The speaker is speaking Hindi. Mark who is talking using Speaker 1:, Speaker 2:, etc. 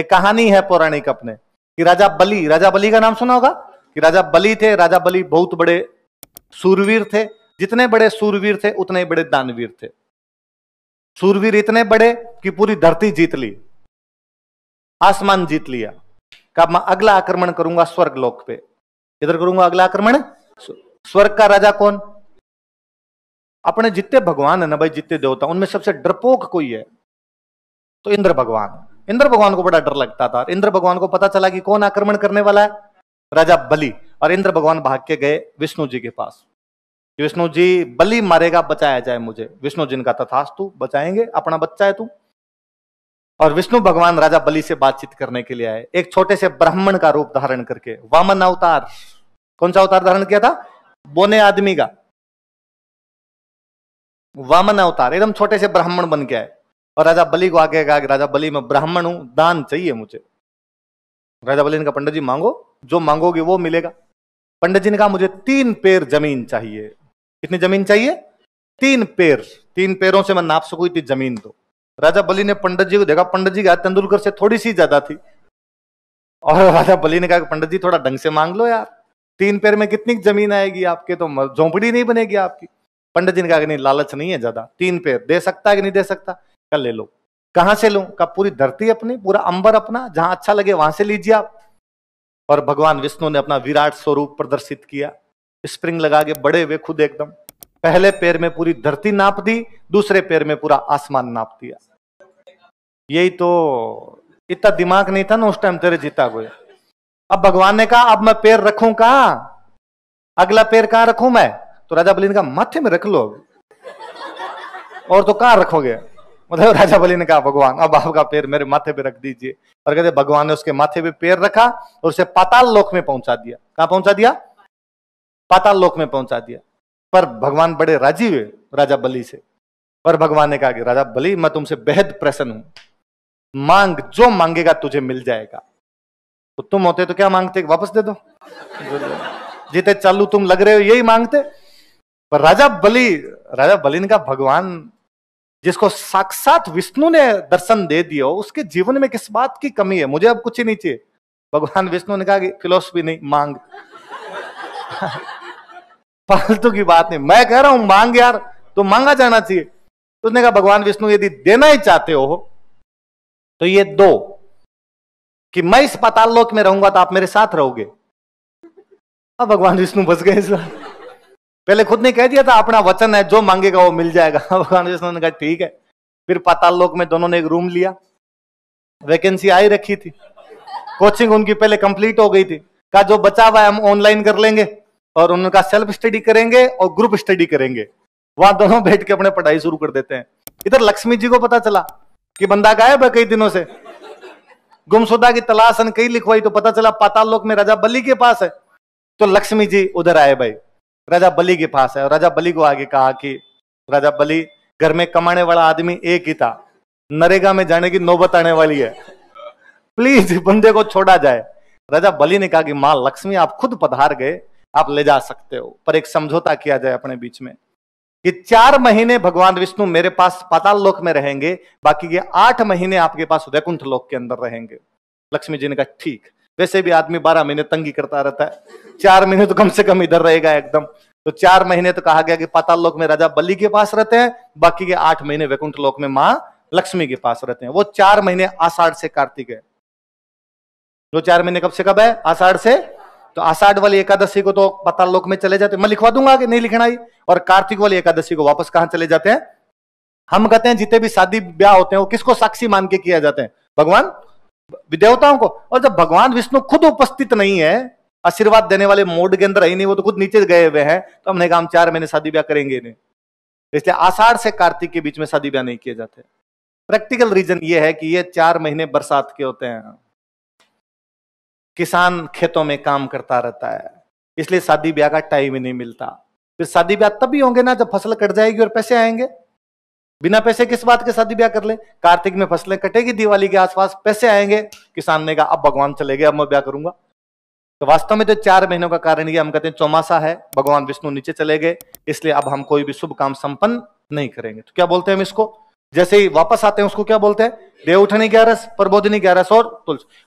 Speaker 1: एक कहानी है पौराणिक अपने कि राजा बली राजा बली का नाम सुना होगा कि राजा बली थे राजा बली बहुत बड़े सूरवीर थे जितने बड़े सूरवीर थे उतने बड़े दानवीर थे सूरवीर इतने बड़े कि पूरी धरती जीत ली आसमान जीत लिया कब मैं अगला आक्रमण करूंगा स्वर्ग लोक पे इधर करूंगा अगला आक्रमण स्वर्ग का राजा कौन अपने जितने भगवान है ना भाई जितने देवता उनमें सबसे डरपोक कोई है तो इंद्र भगवान है इंद्र भगवान को बड़ा डर लगता था इंद्र भगवान को पता चला कि कौन आक्रमण करने वाला है राजा बलि और इंद्र भगवान भाग के गए विष्णु जी के पास विष्णु जी बलि मारेगा बचाया जाए मुझे विष्णु जिनका तथास्तु बचाएंगे अपना बच्चा है तू और विष्णु भगवान राजा बलि से बातचीत करने के लिए आए एक छोटे से ब्राह्मण का रूप धारण करके वामन अवतार कौन सा अवतार धारण किया था बोने आदमी का वामन अवतार एकदम छोटे से ब्राह्मण बन के आए और राजा बलि को आगे कहा कि राजा बलि मैं ब्राह्मण हूं दान चाहिए मुझे राजा बलि ने कहा पंडित जी मांगो जो मांगोगे वो मिलेगा पंडित जी ने कहा मुझे तीन पेड़ जमीन चाहिए कितनी जमीन चाहिए तीन पेर तीन पेड़ों से मैं नाप सकू इतनी जमीन दो राजा बलि ने पंडित जी को देखा पंडित जी का तेंदुलकर से थोड़ी सी ज्यादा थी और राजा बलि ने कहा पंडित जी थोड़ा ढंग से मांग लो यार तीन पेड़ में कितनी जमीन आएगी आपके तो झोंपड़ी नहीं बनेगी आपकी पंडित जी ने कहा कि नहीं लालच नहीं है ज्यादा तीन पेड़ दे सकता है कि नहीं दे सकता का ले लो कहां से लूं का पूरी धरती अपनी पूरा अंबर अपना जहां अच्छा लगे वहां से लीजिए आप और भगवान विष्णु ने अपना विराट स्वरूप प्रदर्शित किया स्प्रिंग लगा के बड़े हुए खुद एकदम पहले पैर में पूरी धरती नाप दी दूसरे पैर में पूरा आसमान नाप दिया यही तो इतना दिमाग नहीं था ना उस टाइम तेरे जीता कोई अब भगवान ने कहा अब मैं पैर रखू कहा अगला पैर कहा रखू मैं तो राजा बलिन का माथे में रख लो और तो कहा रखोगे मतलब राजा बलि ने कहा भगवान अब आपका पैर मेरे माथे पे रख दीजिए और कहते भगवान ने उसके माथे पे पैर रखा और उसे पाताल लोक में पहुंचा दिया कहा पहुंचा दिया पाताल लोक में पहुंचा दिया पर भगवान बड़े राजी हुए राजा बलि से पर भगवान ने कहा कि राजा बलि मैं तुमसे बेहद प्रसन्न हूं मांग जो मांगेगा तुझे मिल जाएगा तो तुम होते तो क्या मांगते वापस दे दो जीते चालू तुम लग रहे हो यही मांगते पर राजा बलि राजा बलि ने कहा भगवान जिसको साक्षात विष्णु ने दर्शन दे दिया उसके जीवन में किस बात की कमी है मुझे अब कुछ ही नहीं चाहिए भगवान विष्णु ने कहा कि फिलोसफी नहीं मांग फालतू की बात नहीं मैं कह रहा हूं मांग यार तो मांगा जाना चाहिए तो उसने कहा भगवान विष्णु यदि देना ही चाहते हो तो ये दो कि मैं इस पाताल लोक में रहूंगा तो आप मेरे साथ रहोगे अब भगवान विष्णु बच गए पहले खुद ने कह दिया था अपना वचन है जो मांगेगा वो मिल जाएगा भगवान कृष्ण ने कहा ठीक है फिर पाताल लोक में दोनों ने एक रूम लिया वैकेंसी आई रखी थी कोचिंग उनकी पहले कंप्लीट हो गई थी कहा जो बचा हुआ है हम ऑनलाइन कर लेंगे और उनका सेल्फ स्टडी करेंगे और ग्रुप स्टडी करेंगे वहां दोनों बैठ के अपने पढ़ाई शुरू कर देते हैं इधर लक्ष्मी जी को पता चला कि बंदा गायब है कई दिनों से गुमशुदा की तलाश कई लिखवाई तो पता चला पाताल लोक में राजा बलि के पास है तो लक्ष्मी जी उधर आए भाई राजा बलि के पास है राजा बलि को आगे कहा कि राजा बलि घर में कमाने वाला आदमी एक ही था नरेगा में जाने की नौबत आने वाली है प्लीज बंदे को छोड़ा जाए राजा बलि ने कहा कि माँ लक्ष्मी आप खुद पधार गए आप ले जा सकते हो पर एक समझौता किया जाए अपने बीच में कि चार महीने भगवान विष्णु मेरे पास पाताल लोक में रहेंगे बाकी ये आठ महीने आपके पास वैकुंठ लोक के अंदर रहेंगे लक्ष्मी जी ने कहा ठीक वैसे भी आदमी बारह महीने तंगी करता रहता है चार महीने तो कम से कम इधर रहेगा एकदम तो चार महीने तो कहा गया कि पाताल लोक में राजा बलि के पास रहते हैं बाकी के आठ महीने वैकुंठ लोक में माँ लक्ष्मी के पास रहते हैं वो चार महीने आषाढ़ से कार्तिक है जो चार महीने कब से कब है आषाढ़ से तो आषाढ़ वाली एकादशी को तो पाताल लोक में चले जाते मैं लिखवा दूंगा कि नहीं लिखना ही और कार्तिक वाली एकादशी को वापस कहा चले जाते हैं हम कहते हैं जितने भी शादी ब्याह होते हैं वो किसको साक्षी मान के किया जाते हैं भगवान देवताओं को और जब भगवान विष्णु खुद उपस्थित नहीं है आशीर्वाद देने वाले मोड के अंदर ही नहीं वो तो खुद नीचे गए हुए हैं तो हमने कहा हम चार महीने शादी ब्याह करेंगे नहीं इसलिए आषाढ़ से कार्तिक के बीच में शादी ब्याह नहीं किए जाते प्रैक्टिकल रीजन ये है कि ये चार महीने बरसात के होते हैं किसान खेतों में काम करता रहता है इसलिए शादी ब्याह का टाइम ही नहीं मिलता फिर शादी ब्याह तभी होंगे ना जब फसल कट जाएगी और पैसे आएंगे बिना पैसे किस बात के शादी ब्याह कर ले कार्तिक में फसलें कटेगी दिवाली के आसपास पैसे आएंगे किसान ने कहा अब भगवान चले गए अब मैं ब्याह करूंगा तो वास्तव में तो चार महीनों का कारण ये हम कहते हैं चौमासा है भगवान विष्णु नीचे चले गए इसलिए अब हम कोई भी शुभ काम संपन्न नहीं करेंगे तो क्या बोलते हैं हम इसको जैसे ही वापस आते हैं उसको क्या बोलते हैं देव उठनी ग्यारस प्रबोधनी ग्यारस और तुलसी